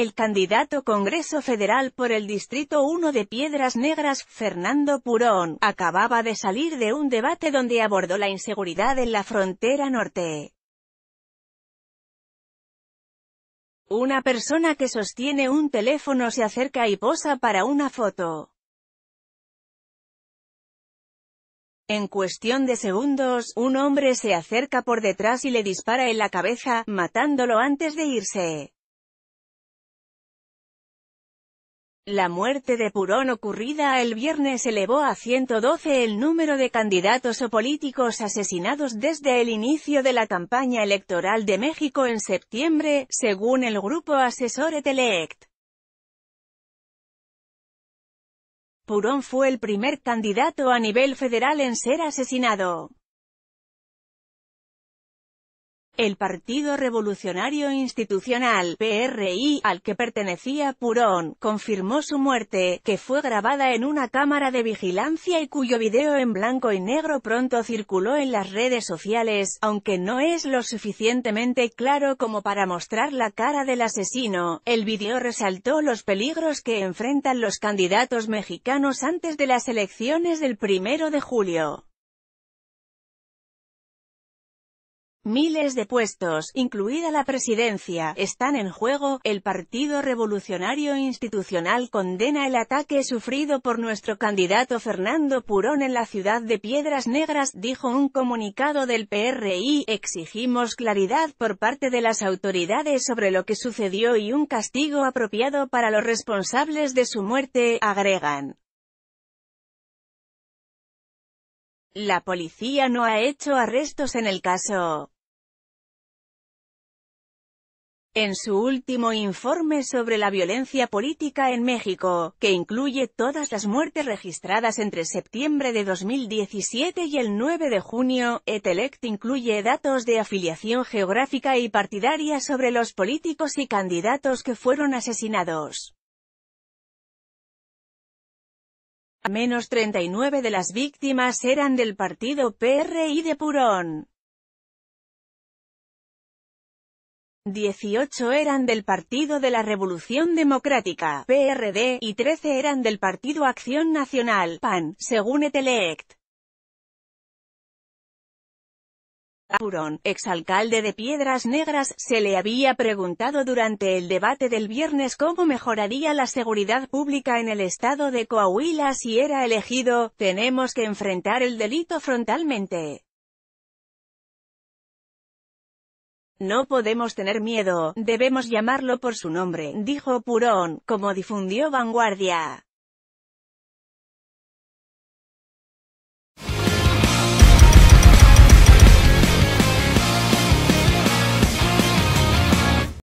El candidato Congreso Federal por el Distrito 1 de Piedras Negras, Fernando Purón, acababa de salir de un debate donde abordó la inseguridad en la frontera norte. Una persona que sostiene un teléfono se acerca y posa para una foto. En cuestión de segundos, un hombre se acerca por detrás y le dispara en la cabeza, matándolo antes de irse. La muerte de Purón ocurrida el viernes elevó a 112 el número de candidatos o políticos asesinados desde el inicio de la campaña electoral de México en septiembre, según el grupo asesor Etelect. Purón fue el primer candidato a nivel federal en ser asesinado. El Partido Revolucionario Institucional, PRI, al que pertenecía Purón, confirmó su muerte, que fue grabada en una cámara de vigilancia y cuyo video en blanco y negro pronto circuló en las redes sociales, aunque no es lo suficientemente claro como para mostrar la cara del asesino. El video resaltó los peligros que enfrentan los candidatos mexicanos antes de las elecciones del primero de julio. Miles de puestos, incluida la presidencia, están en juego. El Partido Revolucionario Institucional condena el ataque sufrido por nuestro candidato Fernando Purón en la ciudad de Piedras Negras, dijo un comunicado del PRI. Exigimos claridad por parte de las autoridades sobre lo que sucedió y un castigo apropiado para los responsables de su muerte, agregan. La policía no ha hecho arrestos en el caso. En su último informe sobre la violencia política en México, que incluye todas las muertes registradas entre septiembre de 2017 y el 9 de junio, ETELECT incluye datos de afiliación geográfica y partidaria sobre los políticos y candidatos que fueron asesinados. A menos 39 de las víctimas eran del partido PRI de Purón. 18 eran del Partido de la Revolución Democrática, PRD, y 13 eran del Partido Acción Nacional, PAN, según Etelect. Auron, exalcalde de Piedras Negras, se le había preguntado durante el debate del viernes cómo mejoraría la seguridad pública en el estado de Coahuila si era elegido, tenemos que enfrentar el delito frontalmente. No podemos tener miedo, debemos llamarlo por su nombre, dijo Purón, como difundió Vanguardia.